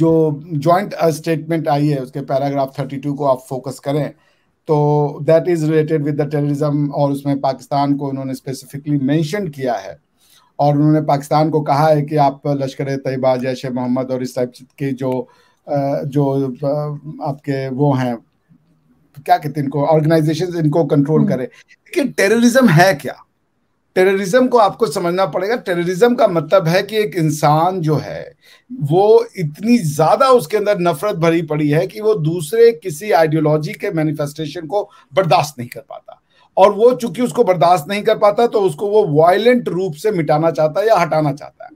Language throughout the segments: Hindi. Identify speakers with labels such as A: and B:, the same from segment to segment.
A: जो जॉइंट स्टेटमेंट आई है उसके पैराग्राफ 32 को आप फोकस करें तो that is related with the terrorism और उसमें पाकिस्तान को उन्होंने स्पेसिफिकली मेंशन किया है और उन्होंने पाकिस्तान को कहा है कि आप लश्कर तयबा जैश मोहम्मद और इस टाइप के जो जो आपके वो हैं क्या कहते हैं इनको ऑर्गेनाइजेशन इनको कंट्रोल हम्म। करें लेकिन टेररिज्म है क्या टेररिज्म को आपको समझना पड़ेगा टेररिज्म का मतलब है कि एक इंसान जो है वो इतनी ज़्यादा उसके अंदर नफरत भरी पड़ी है कि वो दूसरे किसी आइडियोलॉजी के मैनिफेस्टेशन को बर्दाश्त नहीं कर पाता और वो चूंकि उसको बर्दाश्त नहीं कर पाता तो उसको वो वायलेंट रूप से मिटाना चाहता है या हटाना चाहता है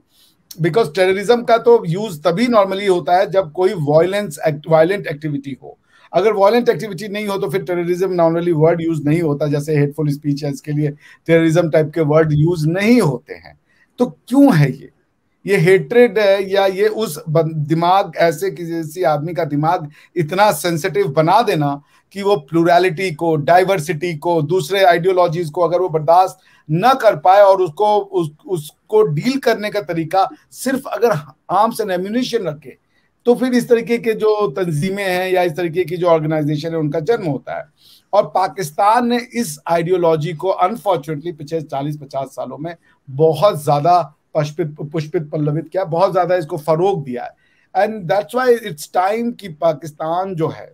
A: बिकॉज टेररिज्म का तो यूज़ तभी नॉर्मली होता है जब कोई वायलेंस वायलेंट एक्टिविटी हो अगर वॉयेंट एक्टिविटी नहीं हो तो फिर टेररिज्म नॉर्मली वर्ड यूज नहीं होता जैसे हेडफुल स्पीच है इसके लिए टेररिज्म टाइप के वर्ड यूज नहीं होते हैं तो क्यों है ये ये हेट्रेड है या ये उस दिमाग ऐसे किसी आदमी का दिमाग इतना सेंसिटिव बना देना कि वो प्लurality को डाइवर्सिटी को दूसरे आइडियोलॉजीज को अगर वो बर्दाश्त न कर पाए और उसको उस, उसको डील करने का तरीका सिर्फ अगर आर्म्स एंड एम्यूनिशन रखे तो फिर इस तरीके के जो तंजीमें हैं या इस तरीके की जो ऑर्गेनाइजेशन है उनका जन्म होता है और पाकिस्तान ने इस आइडियोलॉजी को अनफॉर्चुनेटली पिछले चालीस पचास सालों में बहुत ज़्यादा पुष्पित पुष्पित पल्लवित किया बहुत ज़्यादा इसको फ़रोग दिया है and that's why it's time कि पाकिस्तान जो है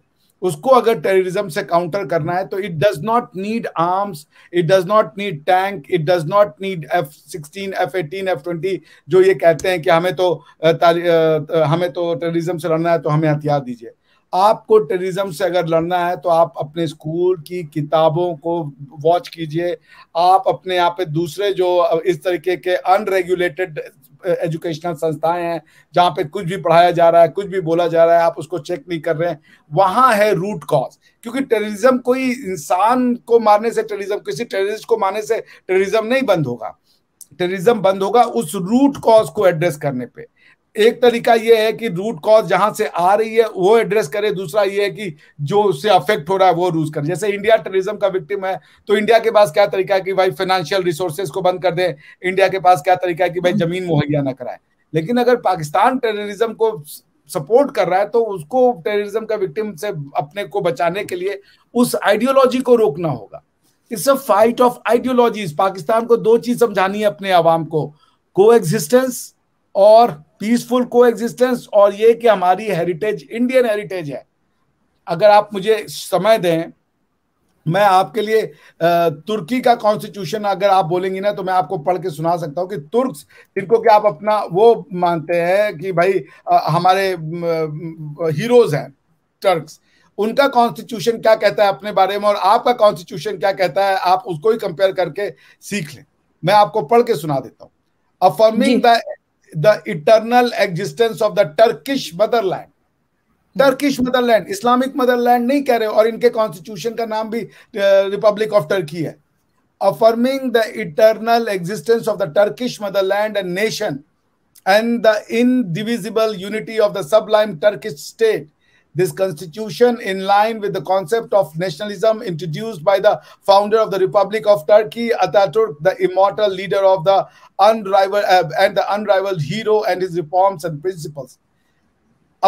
A: उसको अगर टेररिज्म से काउंटर करना है तो it does not need arms it does not need tank it does not need F sixteen F eighteen F twenty जो ये कहते हैं कि हमें तो हमें तो टेररिज्म से लड़ना है तो हमें हथियार दीजिए आपको टेररिज्म से अगर लड़ना है तो आप अपने स्कूल की किताबों को वॉच कीजिए आप अपने यहाँ पे दूसरे जो इस तरीके के अनरेगुलेटेड एजुकेशनल संस्थाएं हैं जहां पे कुछ भी पढ़ाया जा रहा है कुछ भी बोला जा रहा है आप उसको चेक नहीं कर रहे हैं वहां है रूट कॉज क्योंकि टेररिज्म कोई इंसान को मारने से टेररिज्म किसी टेररिस्ट को मारने से टेररिज्म नहीं बंद होगा टेररिज्म बंद होगा उस रूट कॉज को एड्रेस करने पे एक तरीका यह है कि रूट कॉज जहां से आ रही है वो एड्रेस करे दूसरा ये है कि जो उससे अफेक्ट हो रहा है वो रूज करे जैसे इंडिया टेररिज्म का विक्टिम है तो इंडिया के पास क्या तरीका है कि भाई फाइनेंशियल रिसोर्सेज को बंद कर दे इंडिया के पास क्या तरीका है कि भाई हम्म। जमीन मुहैया ना कराए लेकिन अगर पाकिस्तान टेररिज्म को सपोर्ट कर रहा है तो उसको टेररिज्म का विक्टिम से अपने को बचाने के लिए उस आइडियोलॉजी को रोकना होगा it's a fight of ideologies Pakistan को दो चीज समझानी है अपने आवाम को को एग्जिस्टेंस और पीसफुल को एग्जिस्टेंस और ये कि हमारी हेरिटेज इंडियन हेरिटेज है अगर आप मुझे समय दें मैं आपके लिए तुर्की का कॉन्स्टिट्यूशन अगर आप बोलेंगी ना तो मैं आपको पढ़ के सुना सकता हूँ कि तुर्क जिनको कि आप अपना वो मानते हैं कि भाई हमारे हीरोज हैं टर्क्स उनका कॉन्स्टिट्यूशन क्या कहता है अपने बारे में और आपका कॉन्स्टिट्यूशन क्या कहता है आप उसको ही कंपेयर करके सीख लें मैं आपको पढ़ के सुना देता हूँ affirming the the eternal existence of the turkish motherland Turkish motherland Islamic motherland नहीं कह रहे और इनके कॉन्स्टिट्यूशन का नाम भी रिपब्लिक ऑफ टर्की है affirming the eternal existence of the Turkish motherland and nation and the indivisible unity of the sublime Turkish state this constitution in line with the concept of nationalism introduced by the founder of the republic of turkey ataturk the immortal leader of the unrivaled uh, and the unrivaled hero and his reforms and principles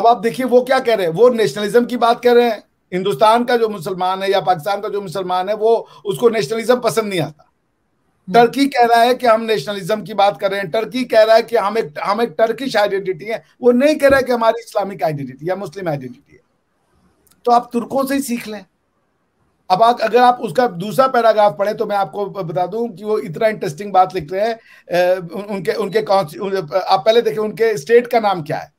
A: ab aap dekhiye wo kya keh rahe हैं wo nationalism ki baat कर rahe हैं hindustan ka jo मुसलमान hai ya pakistan ka jo मुसलमान hai wo usko nationalism pasand nahi aata Turkey कह रहा है कि हम नेशनलिज्म की बात कर रहे हैं टर्की कह रहा है कि हम एक हम एक टर्किश आइडेंटिटी है वो नहीं कह रहा है कि हमारी इस्लामिक आइडेंटिटी या मुस्लिम आइडेंटिटी तो आप तुर्कों से ही सीख लें अब आग, अगर आप उसका दूसरा पैराग्राफ पढ़े तो मैं आपको बता दूं कि वो इतना इंटरेस्टिंग बात लिख रहे हैं उनके उनके कौन आप पहले देखें उनके स्टेट का नाम क्या है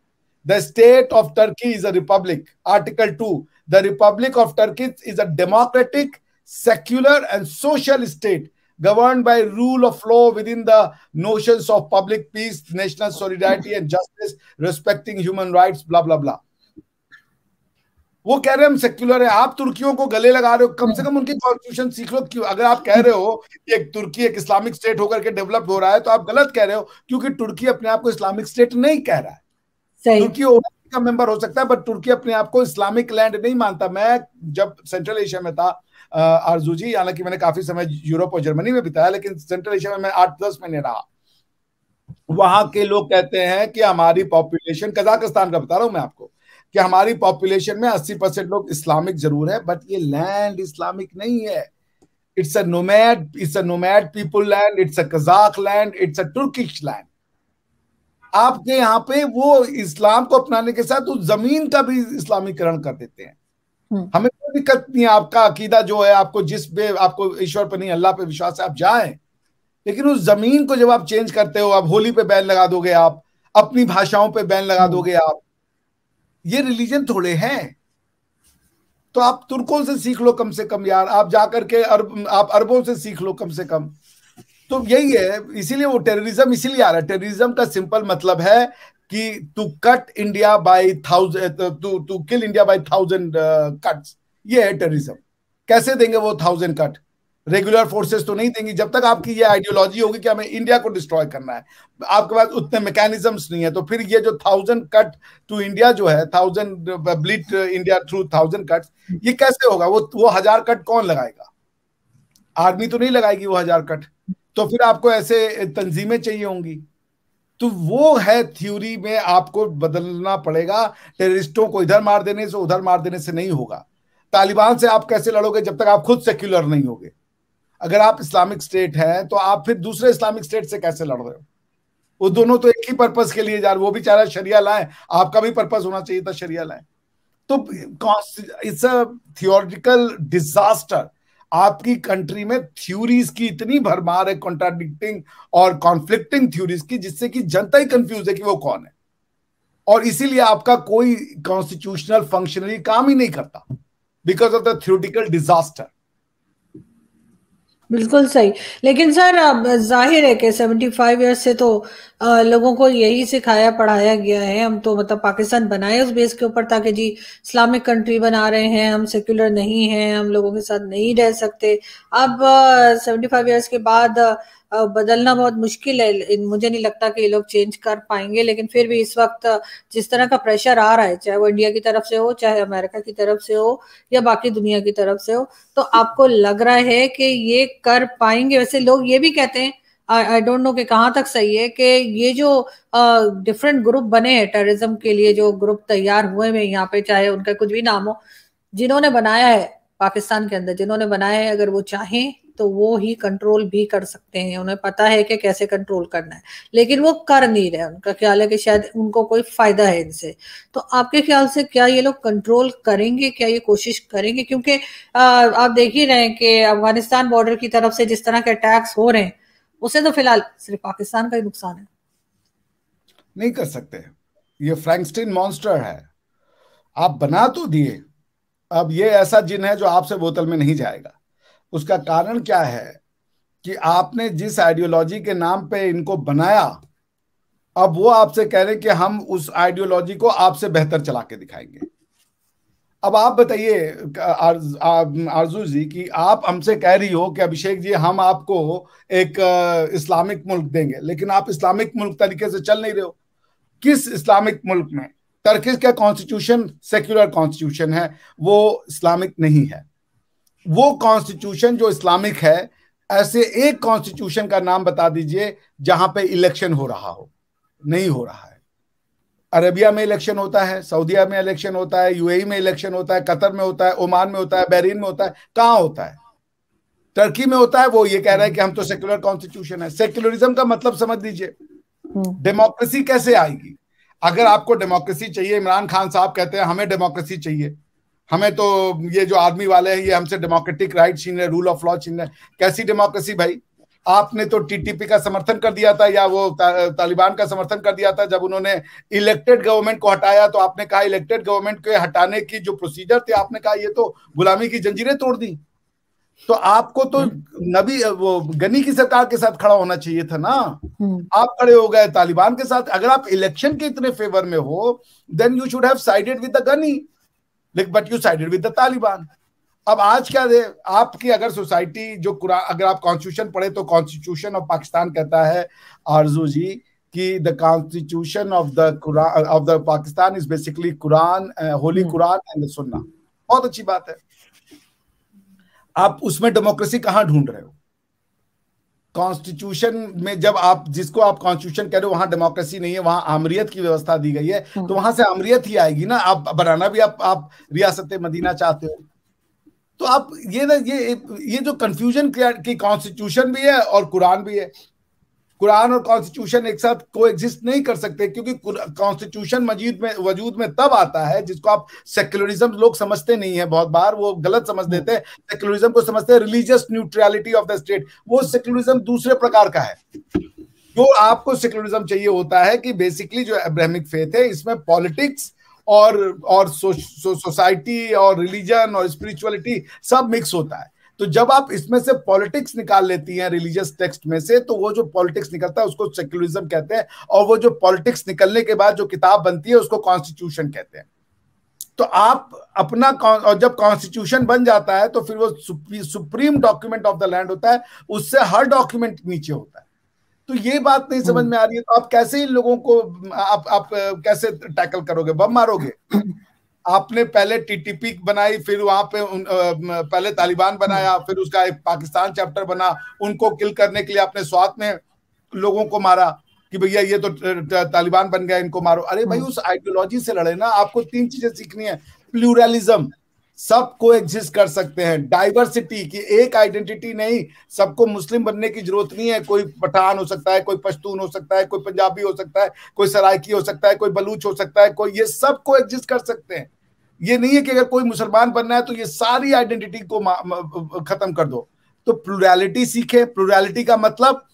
A: the state of Turkey is a republic article two the republic of Turkey is a democratic secular and social state govern by rule of law within the notion of public peace national solidarity and justice respecting human right blah blah वो कह रहे हैं हम सेक्युलर है आप तुर्कियों को गले लगा रहे हो कम से कम उनके कॉन्स्टिट्यूशन सीख लो क्यों अगर आप कह रहे हो कि एक तुर्की एक इस्लामिक स्टेट होकर के डेवलप हो रहा है तो आप गलत कह रहे हो क्योंकि तुर्की अपने आप को इस्लामिक स्टेट नहीं कह रहा है तुर्की का मेंबर हो सकता है बट तुर्की अपने आप को इस्लामिक लैंड नहीं मानता मैं जब सेंट्रल एशिया में था आरजू जी हालांकि मैंने काफी समय यूरोप और जर्मनी में बिताया लेकिन सेंट्रल एशिया में मैं आठ दस महीने रहा वहां के लोग कहते हैं कि हमारी पॉपुलेशन कजाकिस्तान का बता रहा हूं मैं आपको कि हमारी पॉपुलेशन में 80 परसेंट लोग इस्लामिक जरूर है बट ये लैंड इस्लामिक नहीं है it's a nomad it's a nomad people land it's a Kazakh land it's a Turkish land आपके यहाँ पे वो इस्लाम को अपनाने के साथ उस जमीन का भी इस्लामीकरण कर देते हैं हम्म। हमें कोई दिक्कत नहीं है आपका अकीदा जो है आपको जिस पे आपको ईश्वर पर नहीं अल्लाह पे विश्वास है आप जाए लेकिन उस जमीन को जब आप चेंज करते हो आप होली पे बैन लगा दोगे आप अपनी भाषाओं पे बैन लगा हम्म। दोगे आप ये रिलीजन थोड़े हैं तो आप तुर्कों से सीख लो कम से कम यार आप जाकर के अरब आप अरबों से सीख लो कम से कम तो यही है इसीलिए वो टेररिज्म इसीलिए आ रहा है टेररिज्म का सिंपल मतलब है कि to cut India by thousand to kill India by thousand cuts ये है टेररिज्म कैसे देंगे वो थाउजेंड कट रेगुलर फोर्सेस तो नहीं देंगी जब तक आपकी ये आइडियोलॉजी होगी कि हमें इंडिया को डिस्ट्रॉय करना है आपके पास उतने मैकेनिज्म नहीं है तो फिर ये जो थाउजेंड कट टू इंडिया जो है thousand bleed India through thousand cut ये कैसे होगा वो वो हजार कट कौन लगाएगा आर्मी तो नहीं लगाएगी वो हजार कट तो फिर आपको ऐसे uh, तंजीमें चाहिए होंगी तो वो है थ्योरी में आपको बदलना पड़ेगा टेररिस्टों को इधर मार देने से उधर मार देने से नहीं होगा तालिबान से आप कैसे लड़ोगे जब तक आप खुद सेक्युलर नहीं होगे अगर आप इस्लामिक स्टेट हैं तो आप फिर दूसरे इस्लामिक स्टेट से कैसे लड़ रहे हो वो दोनों तो एक ही पर्पज के लिए जा रहे वो भी चाह रहा शरिया लाए आपका भी पर्पज होना चाहिए था शरिया लाए तो इट्स अ थियोरटिकल डिजास्टर आपकी कंट्री में थ्योरीज की इतनी भरमार है कॉन्ट्राडिक्टिंग और कॉन्फ्लिक्टिंग थ्योरीज की जिससे कि जनता ही कंफ्यूज है कि वो कौन है और इसीलिए आपका कोई कॉन्स्टिट्यूशनल फंक्शनरी काम ही नहीं करता because of the theoretical disaster
B: बिल्कुल सही लेकिन सर जाहिर है कि 75 फाइव ईयर्स से तो लोगों को यही सिखाया पढ़ाया गया है हम तो मतलब पाकिस्तान बनाए उस बेस के ऊपर ताकि जी इस्लामिक कंट्री बना रहे हैं हम सेक्युलर नहीं हैं हम लोगों के साथ नहीं रह सकते अब सेवेंटी फाइव ईयर्स के बाद बदलना बहुत मुश्किल है मुझे नहीं लगता कि ये लोग चेंज कर पाएंगे लेकिन फिर भी इस वक्त जिस तरह का प्रेशर आ रहा है चाहे वो इंडिया की तरफ से हो चाहे अमेरिका की तरफ से हो या बाकी दुनिया की तरफ से हो तो आपको लग रहा है कि ये कर पाएंगे वैसे लोग ये भी कहते हैं आई डोंट नो कि कहाँ तक सही है कि ये जो डिफरेंट ग्रुप बने हैं टेररिज्म के लिए जो ग्रुप तैयार हुए हैं यहाँ पे चाहे उनका कुछ भी नाम हो जिन्होंने बनाया है पाकिस्तान के अंदर जिन्होंने बनाया है अगर वो चाहें तो वो ही कंट्रोल भी कर सकते हैं उन्हें पता है कि कैसे कंट्रोल करना है लेकिन वो कर नहीं रहे उनका ख्याल है कि शायद उनको कोई फायदा है इनसे तो आपके ख्याल से क्या ये लोग कंट्रोल करेंगे क्या ये कोशिश करेंगे क्योंकि आप देख ही रहे हैं कि अफगानिस्तान बॉर्डर की तरफ से जिस तरह के अटैक्स हो रहे हैं उसे तो फिलहाल सिर्फ पाकिस्तान का ही नुकसान है
A: नहीं कर सकते ये फ्रैंकस्टीन मॉन्स्टर है आप बना तो दिए अब ये ऐसा जिन है जो आपसे बोतल में नहीं जाएगा उसका कारण क्या है कि आपने जिस आइडियोलॉजी के नाम पे इनको बनाया अब वो आपसे कह रहे कि हम उस आइडियोलॉजी को आपसे बेहतर चला के दिखाएंगे अब आप बताइए आरजू जी कि आप हमसे कह रही हो कि अभिषेक जी हम आपको एक इस्लामिक मुल्क देंगे लेकिन आप इस्लामिक मुल्क तरीके से चल नहीं रहे हो किस इस्लामिक मुल्क में टर्किश का कॉन्स्टिट्यूशन सेक्युलर कॉन्स्टिट्यूशन है वो इस्लामिक नहीं है वो कॉन्स्टिट्यूशन जो इस्लामिक है ऐसे एक कॉन्स्टिट्यूशन का नाम बता दीजिए जहां पे इलेक्शन हो रहा हो नहीं हो रहा है अरेबिया में इलेक्शन होता है सऊदीया में इलेक्शन होता है यूएई e में इलेक्शन होता है कतर में होता है ओमान में होता है बहरीन में होता है कहाँ होता है टर्की में होता है वो ये कह रहा है कि हम तो सेक्युलर कॉन्स्टिट्यूशन है सेक्युलरिज्म का मतलब समझ लीजिए डेमोक्रेसी हम्म। कैसे आएगी अगर आपको डेमोक्रेसी चाहिए इमरान खान साहब कहते हैं हमें डेमोक्रेसी चाहिए हमें तो ये जो आर्मी वाले हैं ये हमसे डेमोक्रेटिक राइट छीन रहे रूल ऑफ लॉ छीन रहे कैसी डेमोक्रेसी भाई आपने तो टीटीपी का समर्थन कर दिया था या वो ता, तालिबान का समर्थन कर दिया था जब उन्होंने इलेक्टेड गवर्नमेंट को हटाया तो आपने कहा इलेक्टेड गवर्नमेंट के हटाने की जो प्रोसीजर थे आपने कहा ये तो गुलामी की जंजीरें तोड़ दी तो आपको तो हम्म। नबी वो गनी की सरकार के साथ खड़ा होना चाहिए था ना हम्म। आप खड़े हो गए तालिबान के साथ अगर आप इलेक्शन के इतने फेवर में हो then you should have sided with the Ghani but you sided with the Taliban अब आज क्या दे आपकी अगर सोसाइटी जो अगर आप कॉन्स्टिट्यूशन पढ़े तो कॉन्स्टिट्यूशन ऑफ पाकिस्तान कहता है आरजू जी कि the constitution of the Quran of the Pakistan is basically Quran holy Quran and sunnah बहुत अच्छी बात है आप उसमें डेमोक्रेसी कहां ढूंढ रहे हो कॉन्स्टिट्यूशन में जब आप जिसको आप कॉन्स्टिट्यूशन कह रहे हो वहां डेमोक्रेसी नहीं है वहां आमरियत की व्यवस्था दी गई है तो हम्म। वहां से आमरियत ही आएगी ना आप बनाना भी आप, आप रियासत मदीना चाहते हो तो आप ये ना ये ये जो कंफ्यूजन की कॉन्स्टिट्यूशन भी है और कुरान भी है कुरान और कॉन्स्टिट्यूशन एक साथ को एग्जिस्ट नहीं कर सकते क्योंकि कॉन्स्टिट्यूशन मजीद में वजूद में तब आता है जिसको आप सेक्युलरिज्म लोग समझते नहीं है बहुत बार वो गलत समझ देते हैं सेक्युलरिज्म को समझते हैं religious neutrality of the state वो सेक्युलरिज्म दूसरे प्रकार का है जो आपको सेक्युलरिज्म चाहिए होता है कि बेसिकली जो एब्राहमिक फेथ है इसमें पॉलिटिक्स और और सो, सो, सोसाइटी और रिलीजन और स्पिरिचुअलिटी सब मिक्स होता है तो जब आप इसमें से पॉलिटिक्स निकाल लेती हैं रिलीजियस टेक्स्ट में से तो वो जो पॉलिटिक्स निकलता है उसको सेक्युलरिज्म कहते हैं और वो जो पॉलिटिक्स निकलने के बाद जो किताब बनती है उसको कॉन्स्टिट्यूशन कहते हैं तो आप अपना और जब कॉन्स्टिट्यूशन बन जाता है तो फिर वो सुप्री, supreme document of the land होता है उससे हर डॉक्यूमेंट नीचे होता है तो ये बात नहीं समझ हम्म। में आ रही है तो आप कैसे इन लोगों को आप आप कैसे टैकल करोगे बम मारोगे आपने पहले टीटीपी बनाई फिर वहां पे उन, पहले तालिबान बनाया हम्म। फिर उसका एक पाकिस्तान चैप्टर बना उनको किल करने के लिए आपने स्वात में लोगों को मारा कि भैया ये तो तालिबान बन गया इनको मारो अरे भाई हम्म। उस आइडियोलॉजी से लड़े ना आपको तीन चीजें सीखनी है प्लूरलिज्म सब को एग्जिस्ट कर सकते हैं डाइवर्सिटी की एक आइडेंटिटी नहीं सबको मुस्लिम बनने की जरूरत नहीं है कोई पठान हो सकता है कोई पश्तून हो सकता है कोई पंजाबी हो सकता है कोई सरायकी हो सकता है कोई बलूच हो सकता है कोई ये सब को एग्जिस्ट कर सकते हैं ये नहीं है कि अगर कोई मुसलमान बनना है तो ये सारी आइडेंटिटी को खत्म कर दो तो प्लुरैलिटी सीखे प्लुरैलिटी का मतलब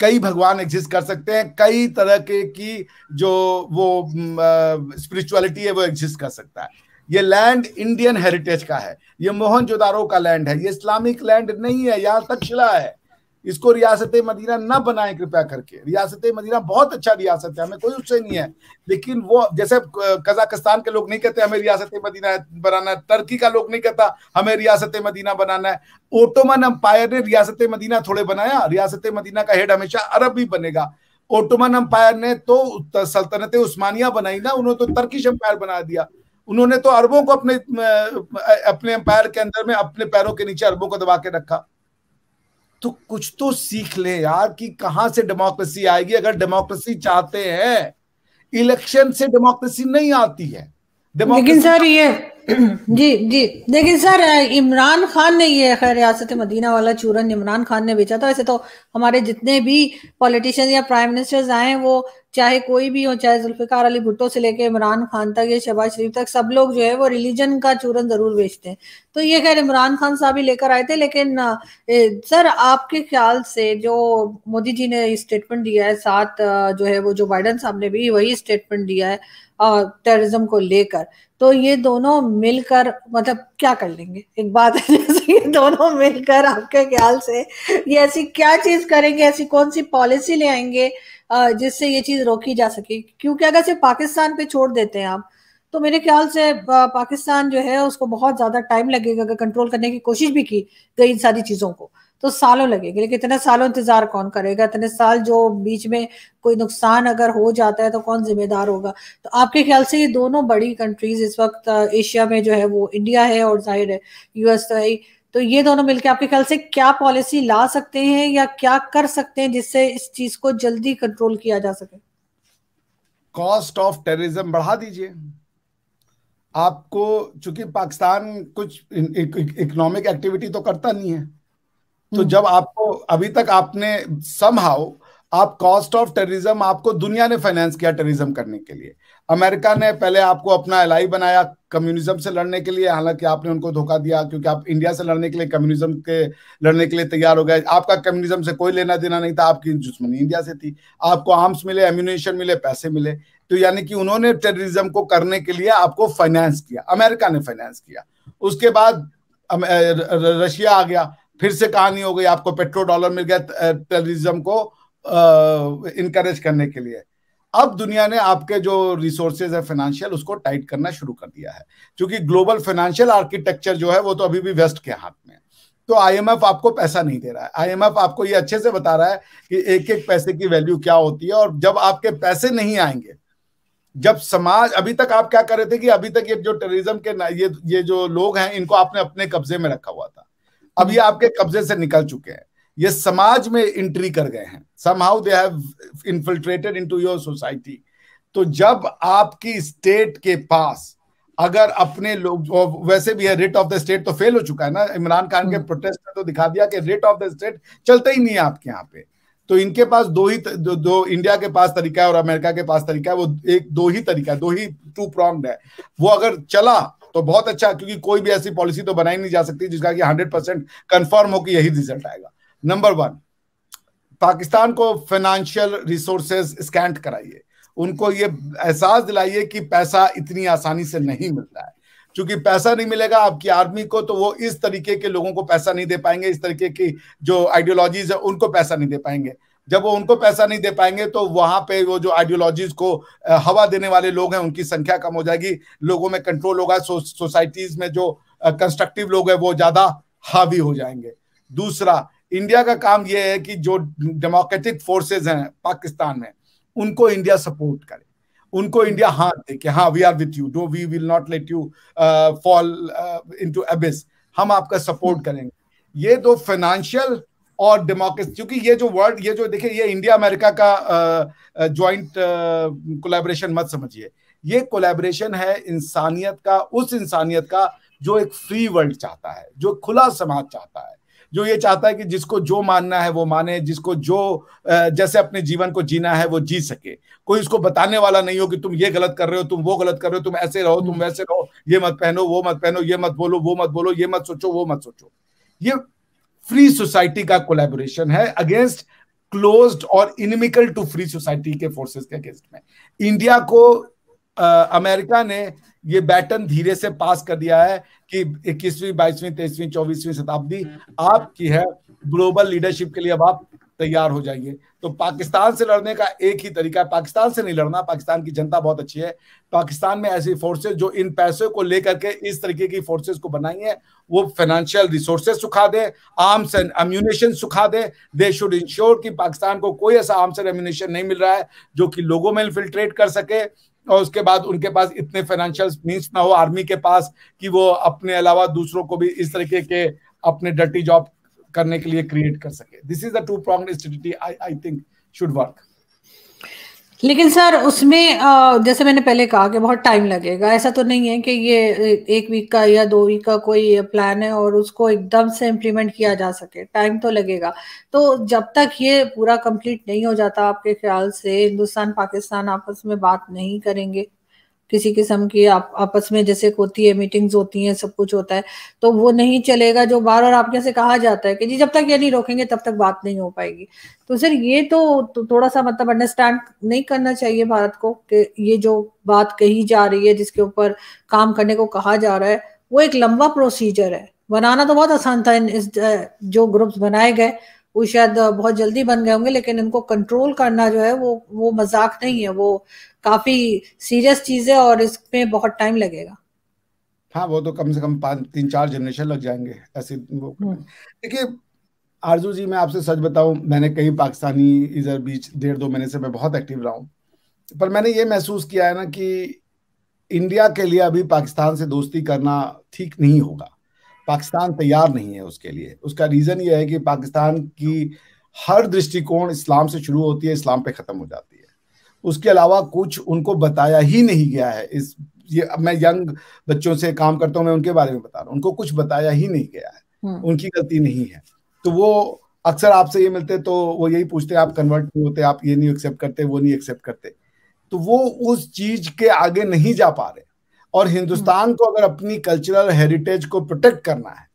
A: कई भगवान एग्जिस्ट कर सकते हैं कई तरह के की जो वो स्पिरिचुअलिटी है वो एग्जिस्ट कर सकता है ये लैंड इंडियन हेरिटेज का है ये मोहनजोदारो का लैंड है ये इस्लामिक लैंड नहीं है यहाँ तक्षशिला है इसको रियासत मदीना ना बनाए कृपया करके रियासत मदीना बहुत अच्छा रियासत है हमें कोई उससे नहीं है लेकिन वो जैसे कजाकिस्तान के लोग नहीं कहते हमें रियासत मदीना बनाना है टर्की का लोग नहीं कहता हमें रियासत मदीना बनाना है ओटोमन अम्पायर ने रियासत मदीना थोड़े बनाया रियासत मदीना का हेड हमेशा अरब ही बनेगा ओटोमन अम्पायर ने तो सल्तनत उस्मानिया बनाई ना उन्होंने तो तर्किश अम्पायर बना दिया उन्होंने तो अरबों को अपने अपने एम्पायर के अंदर में अपने पैरों के नीचे अरबों को दबा के रखा तो कुछ तो सीख ले यार कि कहां से डेमोक्रेसी आएगी अगर डेमोक्रेसी चाहते हैं इलेक्शन से डेमोक्रेसी नहीं आती है लेकिन तो सर ये
B: जी जी लेकिन सर इमरान खान ने ये खैर रियासत मदीना वाला चूरन इमरान खान ने बेचा था ऐसे तो हमारे जितने भी पॉलिटिशियन या प्राइम मिनिस्टर्स आए वो चाहे कोई भी हो चाहे जुल्फिकार अली भुट्टो से लेके इमरान खान तक या शहबाज शरीफ तक सब लोग जो है वो रिलीजन का चूरन जरूर बेचते हैं तो ये खैर इमरान खान साहब ही लेकर आए थे लेकिन सर आपके ख्याल से जो मोदी जी ने स्टेटमेंट दिया है साथ जो है वो जो बाइडन साहब ने भी वही स्टेटमेंट दिया है टेररिज्म को लेकर तो ये दोनों मिलकर मतलब क्या कर लेंगे एक बात है जैसे ये दोनों मिलकर आपके ख्याल से ये ऐसी क्या चीज करेंगे ऐसी कौन सी पॉलिसी ले आएंगे जिससे ये चीज रोकी जा सके क्योंकि अगर सिर्फ पाकिस्तान पे छोड़ देते हैं आप तो मेरे ख्याल से पाकिस्तान जो है उसको बहुत ज्यादा टाइम लगेगा अगर कंट्रोल करने की कोशिश भी की गई इन सारी चीजों को तो सालों लगेंगे लेकिन इतना सालों इंतजार कौन करेगा इतने साल जो बीच में कोई नुकसान अगर हो जाता है तो कौन जिम्मेदार होगा तो आपके ख्याल से ये दोनों बड़ी कंट्रीज इस वक्त एशिया में जो है वो इंडिया है और जाहिर है यूएस तो है तो ये दोनों मिलकर आपके ख्याल से क्या पॉलिसी ला सकते हैं या क्या कर सकते हैं जिससे इस चीज को जल्दी कंट्रोल किया जा सके
A: कॉस्ट ऑफ टेररिज्म बढ़ा दीजिए आपको चूंकि पाकिस्तान कुछ इकोनॉमिक एक्टिविटी तो करता नहीं है तो हम्म। जब आपको अभी तक आपने समहाउ आप कॉस्ट ऑफ टेररिज्म आपको दुनिया ने फाइनेंस किया टेररिज्म करने के लिए अमेरिका ने पहले आपको अपना एलाई बनाया कम्युनिज्म से लड़ने के लिए हालांकि आपने उनको धोखा दिया क्योंकि आप इंडिया से लड़ने के लिए कम्युनिज्म के लड़ने के लिए तैयार हो गए आपका कम्युनिज्म से कोई लेना देना नहीं था आपकी दुश्मनी इंडिया से थी आपको आर्म्स मिले एम्यूनेशन मिले पैसे मिले तो यानी कि उन्होंने टेररिज्म को करने के लिए आपको फाइनेंस किया अमेरिका ने फाइनेंस किया उसके बाद रशिया आ गया फिर से कहानी हो गई आपको पेट्रो डॉलर मिल गया टेररिज्म को इनकरेज करने के लिए अब दुनिया ने आपके जो रिसोर्सेज है फाइनेंशियल उसको टाइट करना शुरू कर दिया है क्योंकि ग्लोबल फाइनेंशियल आर्किटेक्चर जो है वो तो अभी भी वेस्ट के हाथ में तो आईएमएफ आपको पैसा नहीं दे रहा है आईएमएफ आपको ये अच्छे से बता रहा है कि एक एक पैसे की वैल्यू क्या होती है और जब आपके पैसे नहीं आएंगे जब समाज अभी तक आप क्या कर रहे थे कि अभी तक ये जो टेररिज्म के ये ये जो लोग हैं इनको आपने अपने कब्जे में रखा हुआ था अभी आपके कब्जे से निकल चुके हैं ये समाज में एंट्री कर गए हैं somehow they have infiltrated into your society तो जब आपकी स्टेट के पास अगर अपने लोग वैसे भी है रेट ऑफ द स्टेट तो फेल हो चुका है ना इमरान खान के प्रोटेस्ट हम्म। में तो दिखा दिया कि रेट ऑफ द स्टेट चलता ही नहीं है आपके यहाँ पे तो इनके पास दो ही दो, दो इंडिया के पास तरीका है और अमेरिका के पास तरीका है वो एक दो ही तरीका है दो ही टू प्रॉन्ग है वो अगर चला तो बहुत अच्छा क्योंकि कोई भी ऐसी पॉलिसी तो बनाई नहीं जा सकती जिसका कि हंड्रेड परसेंट कन्फर्म हो कि यही रिजल्ट आएगा नंबर वन पाकिस्तान को फाइनेंशियल रिसोर्सेज स्कैंट कराइए उनको ये एहसास दिलाइए कि पैसा इतनी आसानी से नहीं मिलता है क्योंकि पैसा नहीं मिलेगा आपकी आर्मी को तो वो इस तरीके के लोगों को पैसा नहीं दे पाएंगे इस तरीके की जो आइडियोलॉजीज है उनको पैसा नहीं दे पाएंगे जब वो उनको पैसा नहीं दे पाएंगे तो वहां पे वो जो आइडियोलॉजीज को हवा देने वाले लोग हैं उनकी संख्या कम हो जाएगी लोगों में कंट्रोल होगा सो, सोसाइटीज में जो कंस्ट्रक्टिव लोग हैं वो ज्यादा हावी हो जाएंगे दूसरा इंडिया का काम यह है कि जो डेमोक्रेटिक फोर्सेज हैं पाकिस्तान में उनको इंडिया सपोर्ट करे उनको इंडिया हाथ दे कि हाँ we are with you do we will not let you fall into abyss हम आपका सपोर्ट करेंगे ये दो फाइनेंशियल और डेमोक्रेसी क्योंकि ये जो वर्ल्ड ये जो देखिए ये इंडिया अमेरिका का joint uh, collaboration uh, uh, मत समझिए ये कोलेबरेशन है इंसानियत का उस इंसानियत का जो एक फ्री वर्ल्ड चाहता है जो खुला समाज चाहता है जो ये चाहता है कि जिसको जो मानना है वो माने जिसको जो जैसे अपने जीवन को जीना है वो जी सके कोई उसको बताने वाला नहीं हो कि तुम ये गलत कर रहे हो तुम वो गलत कर रहे हो तुम ऐसे रहो तुम हम्म। वैसे रहो ये मत पहनो वो मत पहनो ये मत बोलो वो मत बोलो ये मत सोचो वो मत सोचो ये फ्री सोसाइटी का कोलेबोरेशन है अगेंस्ट क्लोज और इनिमिकल टू फ्री सोसाइटी के फोर्सेस के अगेंस्ट में इंडिया को अमेरिका ने ये बैटन धीरे से पास कर दिया है कि इक्कीसवीं बाईसवीं तेईसवीं चौबीसवीं शताब्दी आपकी है ग्लोबल लीडरशिप के लिए अब आप तैयार हो जाइए तो पाकिस्तान से लड़ने का एक ही तरीका है पाकिस्तान से नहीं लड़ना पाकिस्तान की जनता बहुत अच्छी है पाकिस्तान में ऐसी फोर्सेस जो इन पैसों को लेकर के इस तरीके की फोर्सेस को बनाई है वो फाइनेंशियल रिसोर्सेज सुखा दे आर्म्स एंड एम्यूनेशन सुखा दे दे शुड इंश्योर कि पाकिस्तान को कोई ऐसा आर्म्स एंड एम्यूनेशन नहीं मिल रहा है जो कि लोगों में इन्फिल्ट्रेट कर सके और उसके बाद उनके पास इतने फाइनेंशियल मीन्स ना हो आर्मी के पास कि वो अपने अलावा दूसरों को भी इस तरीके के अपने डर्टी जॉब करने के लिए क्रिएट कर सके this is the two prong strategy I I think should work
B: लेकिन सर उसमें जैसे मैंने पहले कहा कि बहुत टाइम लगेगा ऐसा तो नहीं है कि ये एक वीक का या दो वीक का कोई प्लान है और उसको एकदम से इम्प्लीमेंट किया जा सके टाइम तो लगेगा तो जब तक ये पूरा कंप्लीट नहीं हो जाता आपके ख्याल से हिंदुस्तान पाकिस्तान आपस में बात नहीं करेंगे किसी किस्म की आप आपस में जैसे होती है मीटिंग्स होती हैं सब कुछ होता है तो वो नहीं चलेगा जो बार बार आपके से कहा जाता है कि जी जब तक ये नहीं रोकेंगे तब तक बात नहीं हो पाएगी तो सर ये तो, तो थोड़ा सा मतलब अंडरस्टैंड नहीं करना चाहिए भारत को कि ये जो बात कही जा रही है जिसके ऊपर काम करने को कहा जा रहा है वो एक लंबा प्रोसीजर है बनाना तो बहुत आसान था इन इस जो ग्रुप्स बनाए गए वो शायद बहुत जल्दी बन गए होंगे लेकिन इनको कंट्रोल करना जो है वो वो मजाक नहीं है वो काफी सीरियस चीज है और इसमें बहुत टाइम लगेगा
A: हाँ वो तो कम से कम पाँच तीन चार जनरेशन लग जाएंगे ऐसे हम्म। देखिए आरजू जी मैं आपसे सच बताऊं मैंने कई पाकिस्तानी इधर बीच डेढ़ दो महीने से मैं बहुत एक्टिव रहा हूँ पर मैंने ये महसूस किया है ना कि इंडिया के लिए अभी पाकिस्तान से दोस्ती करना ठीक नहीं होगा पाकिस्तान तैयार नहीं है उसके लिए उसका रीज़न ये है कि पाकिस्तान की हर दृष्टिकोण इस्लाम से शुरू होती है इस्लाम पे ख़त्म हो जाती है उसके अलावा कुछ उनको बताया ही नहीं गया है इस ये मैं यंग बच्चों से काम करता हूँ मैं उनके बारे में बता रहा हूँ उनको कुछ बताया ही नहीं गया है हम्म। उनकी गलती नहीं है तो वो अक्सर आपसे ये मिलते तो वो यही पूछते आप कन्वर्ट नहीं होते आप ये नहीं एक्सेप्ट करते वो नहीं एक्सेप्ट करते तो वो उस चीज के आगे नहीं जा पा रहे और हिंदुस्तान को अगर अपनी कल्चरल हेरिटेज को प्रोटेक्ट करना है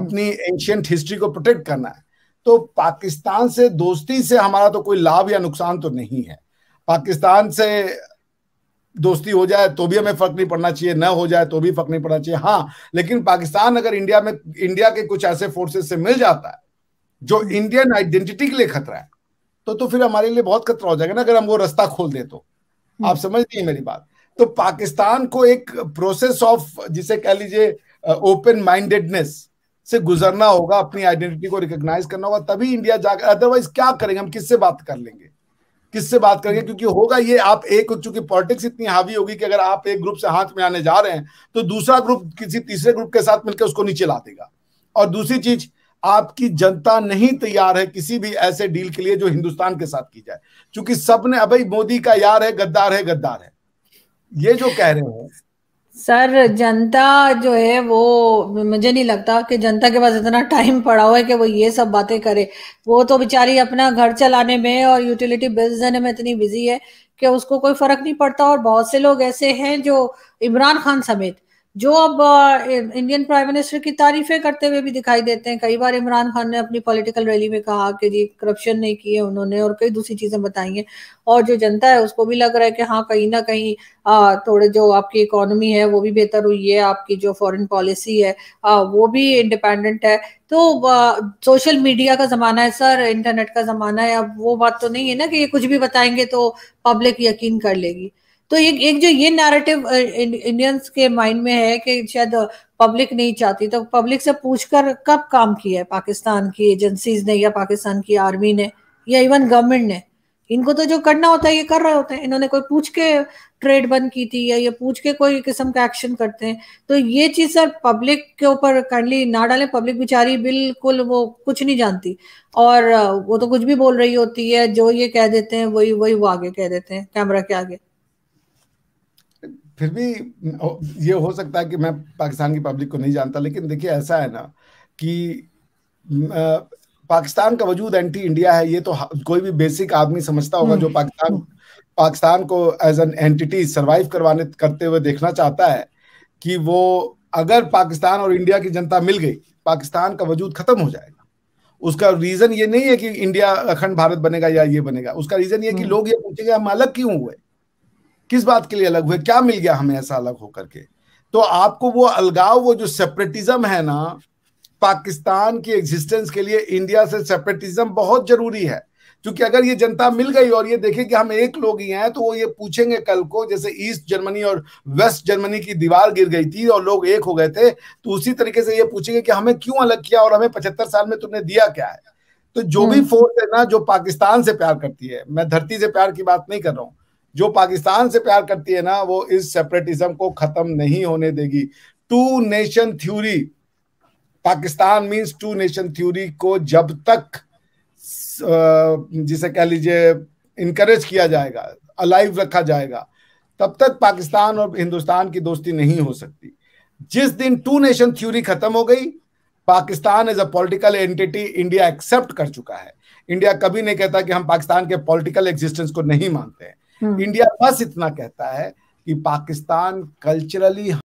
A: अपनी एंशियंट हिस्ट्री को प्रोटेक्ट करना है तो पाकिस्तान से दोस्ती से हमारा तो कोई लाभ या नुकसान तो नहीं है पाकिस्तान से दोस्ती हो जाए तो भी हमें फर्क नहीं पड़ना चाहिए न हो जाए तो भी फर्क नहीं पड़ना चाहिए हाँ लेकिन पाकिस्तान अगर इंडिया में इंडिया के कुछ ऐसे फोर्सेस से मिल जाता है जो इंडियन आइडेंटिटी के लिए खतरा है तो तो फिर हमारे लिए बहुत खतरा हो जाएगा ना अगर हम वो रास्ता खोल दे तो आप समझ नहीं मेरी बात तो पाकिस्तान को एक प्रोसेस ऑफ जिसे कह लीजिए ओपन uh, माइंडेडनेस से गुजरना होगा अपनी आइडेंटिटी को रिकॉग्नाइज करना होगा तभी इंडिया जाकर अदरवाइज क्या करेंगे हम किससे बात कर लेंगे किससे बात करेंगे क्योंकि होगा ये आप एक चूंकि पॉलिटिक्स इतनी हावी होगी कि अगर आप एक ग्रुप से हाथ में आने जा रहे हैं तो दूसरा ग्रुप किसी तीसरे ग्रुप के साथ मिलकर उसको नीचे ला देगा और दूसरी चीज आपकी जनता नहीं तैयार है किसी भी ऐसे डील के लिए जो हिंदुस्तान के साथ की जाए क्योंकि सबने अभी मोदी का यार है गद्दार है गद्दार है ये जो कह रहे हैं
B: सर जनता जो है वो मुझे नहीं लगता कि जनता के पास इतना टाइम पड़ा हुआ है कि वो ये सब बातें करे वो तो बेचारी अपना घर चलाने में और यूटिलिटी बिल्स देने में इतनी बिजी है कि उसको कोई फर्क नहीं पड़ता और बहुत से लोग ऐसे हैं जो इमरान खान समेत जो अब इंडियन प्राइम मिनिस्टर की तारीफें करते हुए भी दिखाई देते हैं कई बार इमरान खान ने अपनी पॉलिटिकल रैली में कहा कि जी करप्शन नहीं किए उन्होंने और कई दूसरी चीजें बताई हैं और जो जनता है उसको भी लग रहा है कि हाँ कहीं ना कहीं थोड़े जो आपकी इकोनॉमी है वो भी बेहतर हुई है आपकी जो फॉरेन पॉलिसी है वो भी इंडिपेंडेंट है तो सोशल मीडिया का जमाना है सर इंटरनेट का जमाना है अब वो बात तो नहीं है ना कि ये कुछ भी बताएंगे तो पब्लिक यकीन कर लेगी तो एक एक जो ये नैरेटिव इंडियंस के माइंड में है कि शायद पब्लिक नहीं चाहती तो पब्लिक से पूछकर कब काम किया है पाकिस्तान की एजेंसीज ने या पाकिस्तान की आर्मी ने या इवन गवर्नमेंट ने इनको तो जो करना होता है ये कर रहे होते हैं इन्होंने कोई पूछ के ट्रेड बंद की थी या ये पूछ के कोई किस्म का एक्शन करते हैं तो ये चीज सर पब्लिक के ऊपर काइंडली ना डालें पब्लिक बेचारी बिल्कुल वो कुछ नहीं जानती और वो तो कुछ भी बोल रही होती है जो ये कह देते हैं वही वही वो आगे कह देते हैं कैमरा के आगे
A: फिर भी ये हो सकता है कि मैं पाकिस्तान की पब्लिक को नहीं जानता लेकिन देखिए ऐसा है ना कि पाकिस्तान का वजूद एंटी इंडिया है ये तो कोई भी बेसिक आदमी समझता होगा जो हम्म। पाकिस्तान पाकिस्तान को एज एन एंटिटी सरवाइव करवाने करते हुए देखना चाहता है कि वो अगर पाकिस्तान और इंडिया की जनता मिल गई पाकिस्तान का वजूद खत्म हो जाएगा उसका रीजन ये नहीं है कि इंडिया अखंड भारत बनेगा या ये बनेगा उसका रीजन ये कि हम्म। लोग ये पूछेंगे हम अलग क्यों हुए किस बात के लिए अलग हुए क्या मिल गया हमें ऐसा अलग होकर के तो आपको वो अलगाव वो जो सेपरेटिज्म है ना पाकिस्तान की एग्जिस्टेंस के लिए इंडिया से सेपरेटिज्म बहुत जरूरी है क्योंकि अगर ये जनता मिल गई और ये देखे कि हम एक लोग ही हैं तो वो ये पूछेंगे कल को जैसे ईस्ट जर्मनी और वेस्ट जर्मनी की दीवार गिर गई थी और लोग एक हो गए थे तो उसी तरीके से ये पूछेंगे कि हमें क्यों अलग किया और हमें पचहत्तर साल में तुमने दिया क्या है तो जो भी फोर्स हम्म। है ना जो पाकिस्तान से प्यार करती है मैं धरती से प्यार की बात नहीं कर रहा हूँ जो पाकिस्तान से प्यार करती है ना वो इस सेपरेटिज्म को खत्म नहीं होने देगी two nation theory Pakistan means two nation theory को जब तक जिसे कह लीजिए इनकरेज किया जाएगा अलाइव रखा जाएगा तब तक पाकिस्तान और हिंदुस्तान की दोस्ती नहीं हो सकती जिस दिन टू नेशन थ्योरी खत्म हो गई Pakistan as a political entity India accept कर चुका है इंडिया कभी नहीं कहता कि हम पाकिस्तान के पॉलिटिकल एग्जिस्टेंस को नहीं मानते हैं हम्म। इंडिया बस इतना कहता है कि पाकिस्तान कल्चरली